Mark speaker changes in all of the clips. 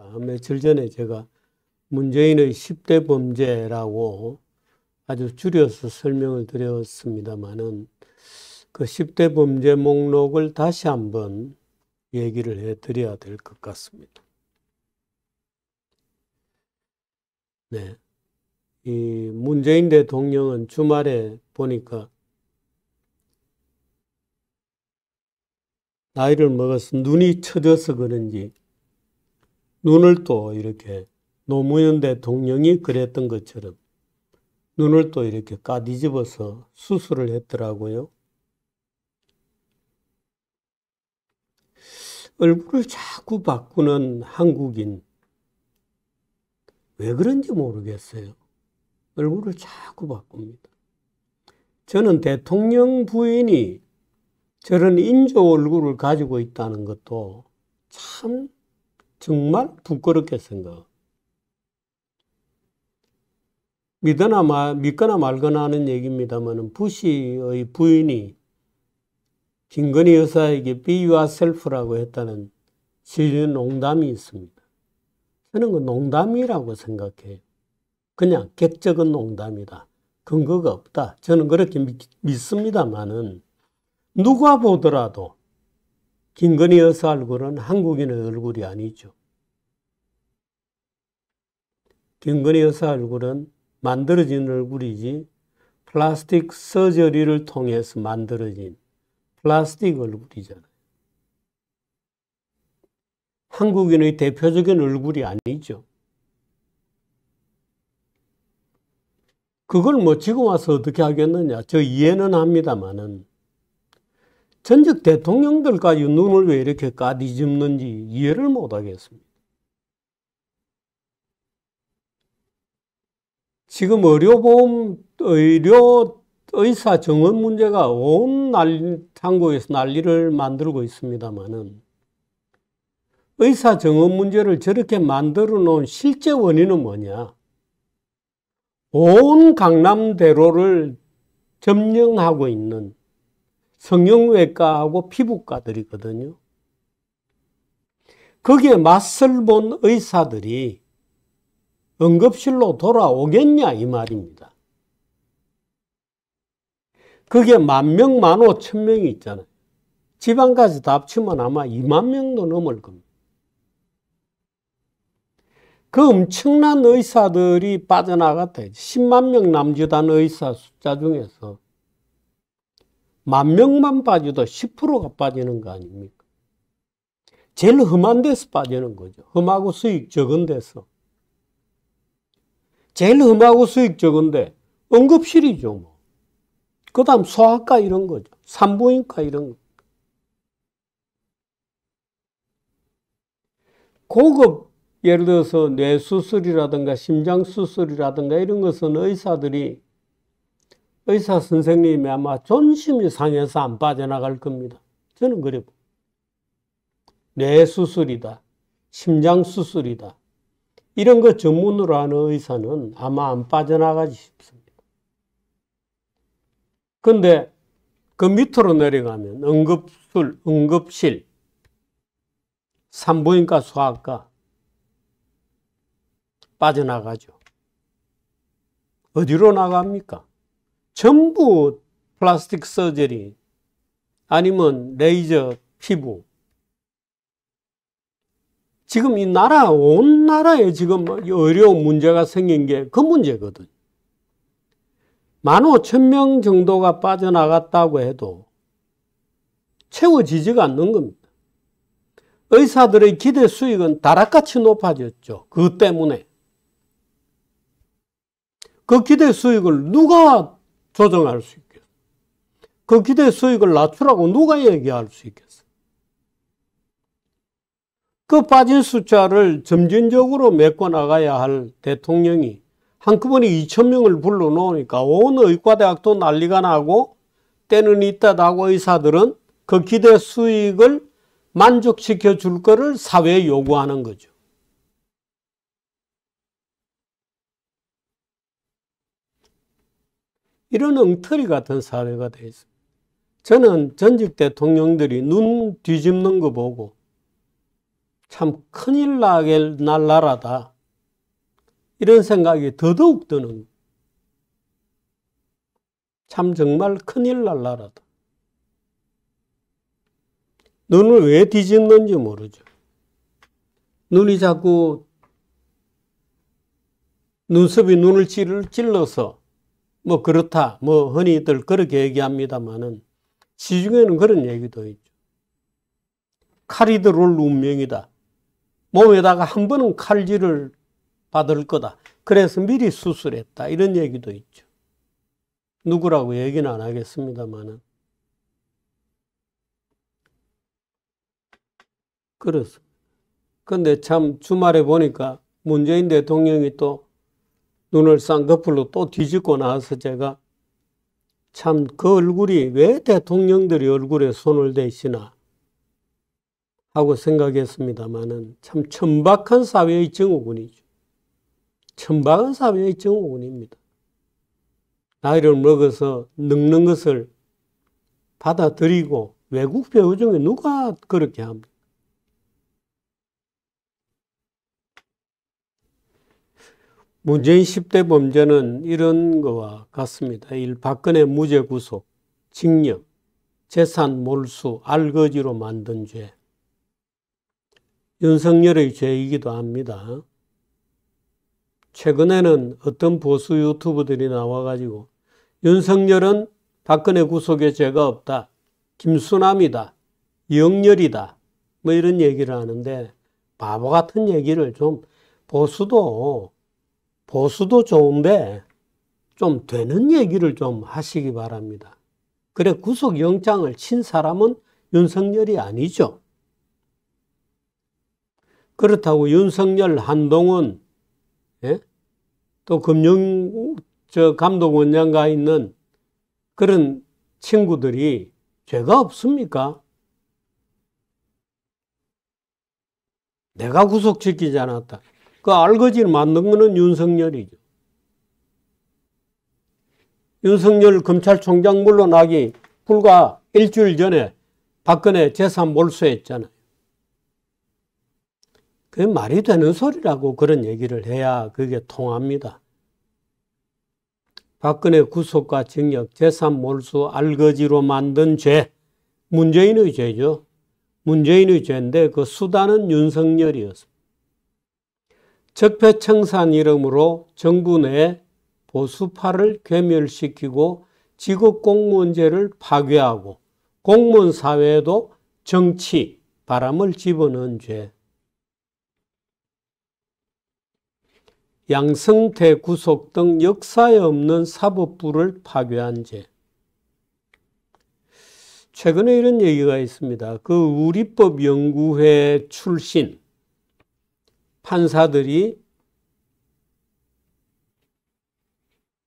Speaker 1: 아, 며칠 전에 제가 문재인의 10대 범죄라고 아주 줄여서 설명을 드렸습니다만은 그 10대 범죄 목록을 다시 한번 얘기를 해 드려야 될 것 같습니다. 네. 이 문재인 대통령은 주말에 보니까 나이를 먹어서 눈이 처져서 그런지 눈을 또 이렇게 노무현 대통령이 그랬던 것처럼 눈을 또 이렇게 까뒤집어서 수술을 했더라고요. 얼굴을 자꾸 바꾸는 한국인. 왜 그런지 모르겠어요. 얼굴을 자꾸 바꿉니다. 저는 대통령 부인이 저런 인조 얼굴을 가지고 있다는 것도 참 정말 부끄럽게 생각. 믿거나, 말, 믿거나 말거나 하는 얘기입니다만 부시의 부인이 김건희 여사에게 be yourself라고 했다는 시즌 농담이 있습니다. 저는 그 농담이라고 생각해요. 그냥 객적은 농담이다. 근거가 없다. 저는 그렇게 믿, 습니다마는 누가 보더라도 김건희 여사 얼굴은 한국인의 얼굴이 아니죠. 김건희 여사 얼굴은 만들어진 얼굴이지 플라스틱 서저리를 통해서 만들어진 플라스틱 얼굴이잖아요. 한국인의 대표적인 얼굴이 아니죠. 그걸 뭐 지금 와서 어떻게 하겠느냐. 저 이해는 합니다만은 전직 대통령들까지 눈을 왜 이렇게 까디집는지 이해를 못하겠습니다. 지금 의료보험, 의료 의사 정원 문제가 온 난리, 한국에서 난리를 만들고 있습니다만은 의사 정원 문제를 저렇게 만들어 놓은 실제 원인은 뭐냐? 온 강남대로를 점령하고 있는 성형외과하고 피부과들이거든요. 거기에 맛을 본 의사들이 응급실로 돌아오겠냐 이 말입니다. 그게 만 명, 만 오천 명이 있잖아요. 지방까지 다 합치면 아마 2만 명도 넘을 겁니다. 그 엄청난 의사들이 빠져나갔다. 10만 명 남짓한 의사 숫자 중에서 만 명만 빠져도 10%가 빠지는 거 아닙니까? 제일 험한 데서 빠지는 거죠. 험하고 수익 적은 데서. 제일 험하고 수익 적은데 응급실이죠, 뭐. 그 다음 소아과 이런 거죠. 산부인과 이런 거. 고급, 예를 들어서 뇌수술이라든가 심장수술이라든가 이런 것은 의사들이 의사 선생님이 아마 존심이 상해서 안 빠져나갈 겁니다. 저는 그래. 뇌수술이다. 심장수술이다. 이런 거 전문으로 하는 의사는 아마 안 빠져나가지 싶습니다. 근데 그 밑으로 내려가면 응급술, 응급실, 산부인과 소아과 빠져나가죠. 어디로 나갑니까? 전부 플라스틱 서저리 아니면 레이저 피부 지금 이 나라 온 나라에 지금 의료 문제가 생긴 게 그 문제거든. 1 5 0 0명 정도가 빠져나갔다고 해도 채워지지가 않는 겁니다. 의사들의 기대 수익은 다락같이 높아졌죠. 그 때문에. 그 기대 수익을 누가 조정할 수 있겠어. 그 기대 수익을 낮추라고 누가 얘기할 수 있겠어. 그 빠진 숫자를 점진적으로 메꿔나가야 할 대통령이 한꺼번에 2천명을 불러놓으니까 온 의과대학도 난리가 나고 때는 있다라고 의사들은 그 기대 수익을 만족시켜 줄 거를 사회에 요구하는 거죠. 이런 엉터리 같은 사회가 돼 있습니다. 저는 전직 대통령들이 눈 뒤집는 거 보고 참 큰일 나게 날 나라다. 이런 생각이 더더욱 드는 참 정말 큰일 날 나라다. 눈을 왜 뒤집는지 모르죠. 눈이 자꾸 눈썹이 눈을 찔러서 뭐 그렇다. 뭐 흔히들 그렇게 얘기합니다마는 시중에는 그런 얘기도 있죠. 칼이 들어올 운명이다. 몸에다가 한 번은 칼질을 받을 거다. 그래서 미리 수술했다. 이런 얘기도 있죠. 누구라고 얘기는 안 하겠습니다만은. 그래서 근데 참 주말에 보니까 문재인 대통령이 또 눈을 쌍꺼풀로 또 뒤집고 나서 제가 참 그 얼굴이 왜 대통령들이 얼굴에 손을 대시나 하고 생각했습니다만은 참 천박한 사회의 증후군이죠. 천박한 사회의 증후군입니다. 나이를 먹어서 늙는 것을 받아들이고 외국 배우 중에 누가 그렇게 합니까? 문재인 10대 범죄는 이런 것과 같습니다. 1. 박근혜 무죄 구속, 징역, 재산 몰수, 알거지로 만든 죄. 윤석열의 죄이기도 합니다. 최근에는 어떤 보수 유튜브들이 나와가지고 윤석열은 박근혜 구속에 죄가 없다. 김수남이다. 영렬이다. 뭐 이런 얘기를 하는데 바보 같은 얘기를 좀 보수도 보수도 좋은데 좀 되는 얘기를 좀 하시기 바랍니다. 그래 구속영장을 친 사람은 윤석열이 아니죠. 그렇다고 윤석열, 한동훈, 예? 또 금융 저 감독원장가 있는 그런 친구들이 죄가 없습니까? 내가 구속시키지 않았다. 그 알거지를 만든 거는 윤석열이죠. 윤석열 검찰총장 물러나기 불과 일주일 전에 박근혜 재산 몰수했잖아요. 그게 말이 되는 소리라고 그런 얘기를 해야 그게 통합니다. 박근혜 구속과 징역, 재산 몰수, 알거지로 만든 죄, 문재인의 죄죠. 문재인의 죄인데 그 수단은 윤석열이었습니다. 적폐청산 이름으로 정부 내 보수파를 괴멸시키고 지업 공무원제를 파괴하고 공무원 사회에도 정치 바람을 집어넣은 죄. 양성태 구속 등 역사에 없는 사법부를 파괴한 죄. 최근에 이런 얘기가 있습니다. 그 우리법 연구회 출신 판사들이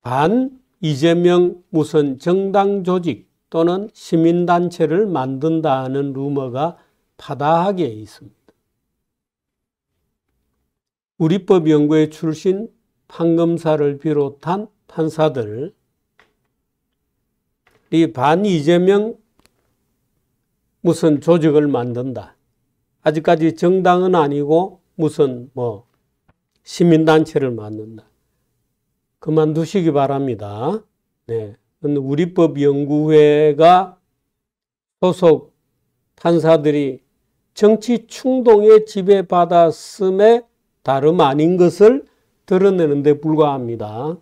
Speaker 1: 반 이재명 무슨 정당 조직 또는 시민단체를 만든다는 루머가 파다하게 있습니다. 우리법연구회 출신 판검사를 비롯한 판사들, 이반 이재명 무슨 조직을 만든다. 아직까지 정당은 아니고 무슨 뭐 시민단체를 만든다. 그만두시기 바랍니다. 네. 우리법연구회가 소속 판사들이 정치 충동에 지배받았음에 다름 아닌 것을 드러내는데 불과합니다.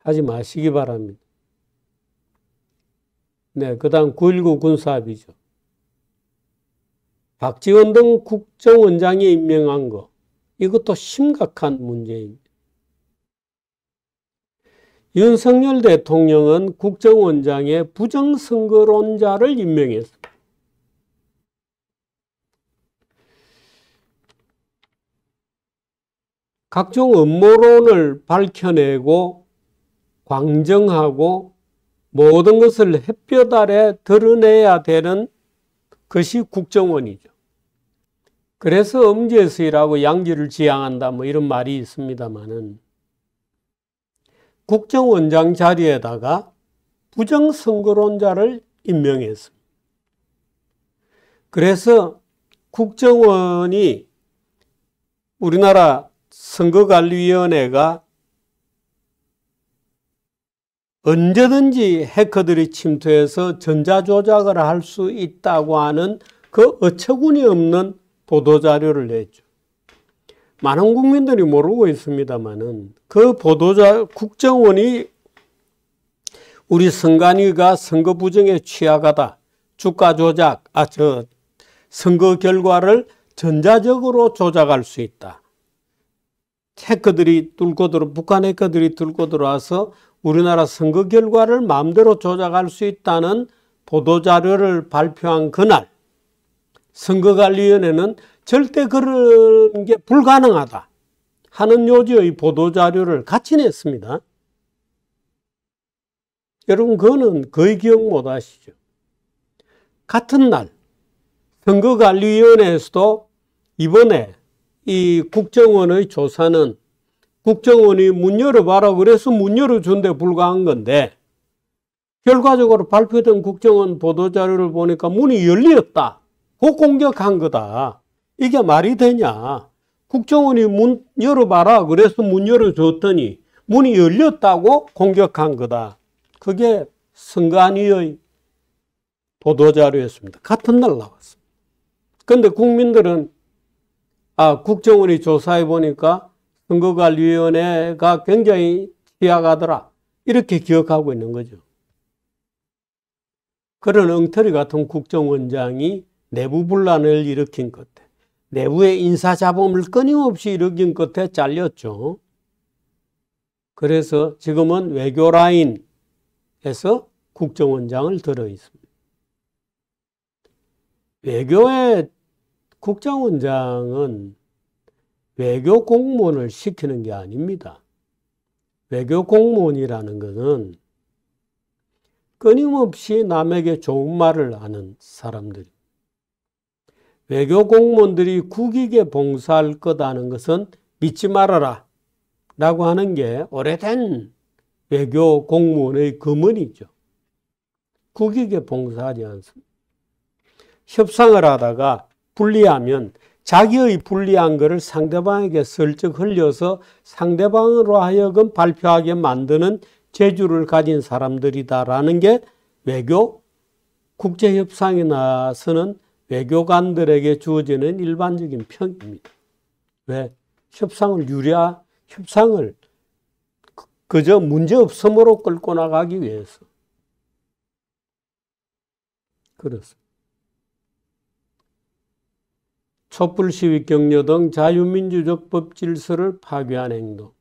Speaker 1: 하지 마시기 바랍니다. 네, 그 다음 9.19 군사합의죠. 박지원 등 국정원장이 임명한 것 이것도 심각한 문제입니다. 윤석열 대통령은 국정원장의 부정선거론자를 임명했습니다. 각종 음모론을 밝혀내고 광정하고 모든 것을 햇볕 아래 드러내야 되는 것이 국정원이죠. 그래서 음지에서일하고 양지를 지향한다 뭐 이런 말이 있습니다만은 국정원장 자리에다가 부정선거론자를 임명했습니다. 그래서 국정원이 우리나라 선거관리위원회가 언제든지 해커들이 침투해서 전자조작을 할 수 있다고 하는 그 어처구니없는 보도자료를 냈죠. 많은 국민들이 모르고 있습니다만은 그 보도자 국정원이 우리 선관위가 선거 부정에 취약하다. 주가 조작, 아, 저, 선거 결과를 전자적으로 조작할 수 있다. 해커들이 뚫고 들어, 북한 해커들이 뚫고 들어와서 우리나라 선거 결과를 마음대로 조작할 수 있다는 보도자료를 발표한 그날, 선거관리위원회는 절대 그런 게 불가능하다 하는 요지의 보도자료를 같이 냈습니다. 여러분 그거는 거의 기억 못 하시죠. 같은 날 선거관리위원회에서도 이번에 이 국정원의 조사는 국정원이 문 열어봐라 그래서 문 열어준데 불과한 건데 결과적으로 발표된 국정원 보도자료를 보니까 문이 열렸다. 고 그 공격한 거다. 이게 말이 되냐. 국정원이 문 열어봐라. 그래서 문 열어줬더니 문이 열렸다고 공격한 거다. 그게 선관위의 보도자료였습니다. 같은 날 나왔습니다. 근데 국민들은 아, 국정원이 조사해 보니까 선거관리위원회가 굉장히 취약하더라. 이렇게 기억하고 있는 거죠. 그런 엉터리 같은 국정원장이 내부 분란을 일으킨 끝에 내부의 인사 잡음을 끊임없이 일으킨 끝에 잘렸죠. 그래서 지금은 외교 라인에서 국정원장을 들어 있습니다. 외교의 국정원장은 외교 공무원을 시키는 게 아닙니다. 외교 공무원이라는 것은 끊임없이 남에게 좋은 말을 하는 사람들입니다. 외교 공무원들이 국익에 봉사할 거다는 것은 믿지 말아라 라고 하는 게 오래된 외교 공무원의 금언이죠. 국익에 봉사하지 않습니다. 협상을 하다가 불리하면 자기의 불리한 것을 상대방에게 슬쩍 흘려서 상대방으로 하여금 발표하게 만드는 재주를 가진 사람들이다라는 게 외교 국제협상에 나서는 외교관들에게 주어지는 일반적인 평입니다. 왜? 협상을 유리하, 협상을 그, 그저 문제없음으로 끌고 나가기 위해서. 그렇습니다. 촛불 시위 격려 등 자유민주적 법 질서를 파괴한 행동.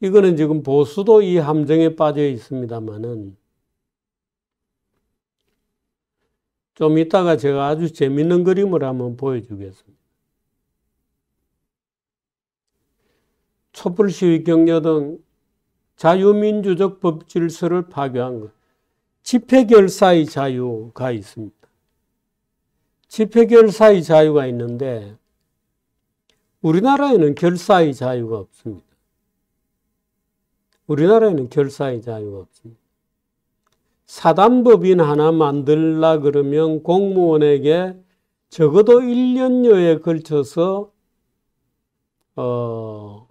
Speaker 1: 이거는 지금 보수도 이 함정에 빠져 있습니다만은 좀 이따가 제가 아주 재밌는 그림을 한번 보여주겠습니다. 촛불 시위 경려 등 자유민주적 법 질서를 파괴한 것. 집회 결사의 자유가 있습니다. 집회 결사의 자유가 있는데 우리나라에는 결사의 자유가 없습니다. 우리나라에는 결사의 자유가 없습니다. 사단법인 하나 만들라 그러면 공무원에게 적어도 1년여에 걸쳐서 어,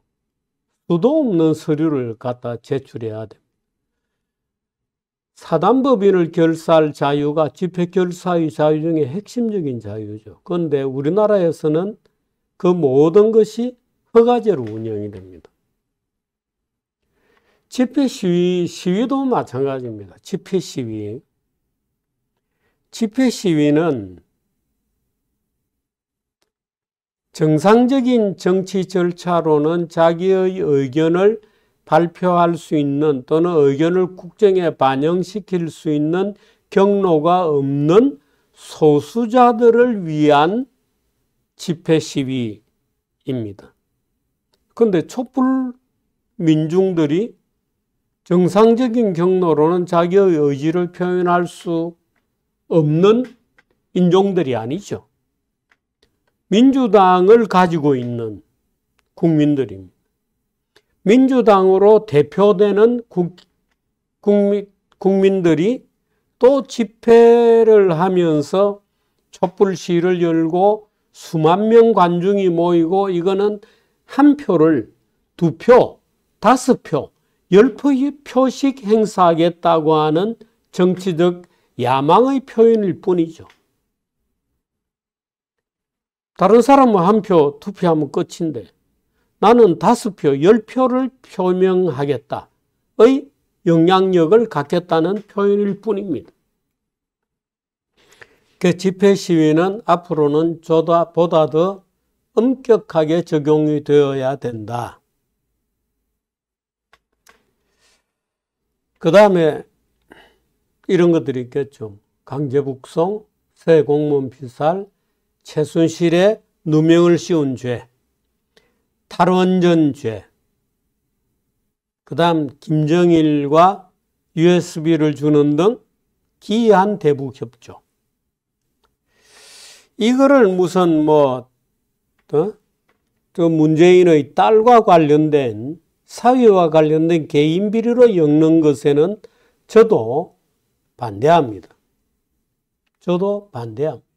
Speaker 1: 수도 없는 서류를 갖다 제출해야 됩니다. 사단법인을 결사할 자유가 집회결사의 자유 중에 핵심적인 자유죠. 그런데 우리나라에서는 그 모든 것이 허가제로 운영이 됩니다. 집회 시위, 시위도 마찬가지입니다. 집회 시위. 집회 시위는 정상적인 정치 절차로는 자기의 의견을 발표할 수 있는 또는 의견을 국정에 반영시킬 수 있는 경로가 없는 소수자들을 위한 집회 시위입니다. 그런데 촛불 민중들이 정상적인 경로로는 자기의 의지를 표현할 수 없는 인종들이 아니죠. 민주당을 가지고 있는 국민들입니다. 민주당으로 대표되는 국, 국민, 국민들이 또 집회를 하면서 촛불 시위를 열고 수만 명 관중이 모이고 이거는 한 표를 두 표, 다섯 표 열포의 표식 행사하겠다고 하는 정치적 야망의 표현일 뿐이죠. 다른 사람은 한 표, 두 표하면 끝인데 나는 다섯 표, 열 표를 표명하겠다의 영향력을 갖겠다는 표현일 뿐입니다. 그 집회 시위는 앞으로는 보다 더 엄격하게 적용이 되어야 된다. 그 다음에 이런 것들이 있겠죠. 강제북송, 새 공무원 피살, 최순실의 누명을 씌운 죄, 탈원전 죄, 그 다음 김정일과 USB를 주는 등 기이한 대북 협조. 이거를 무슨 뭐, 어? 저 문재인의 딸과 관련된 사회와 관련된 개인 비리로 엮는 것에는 저도 반대합니다. 저도 반대합니다.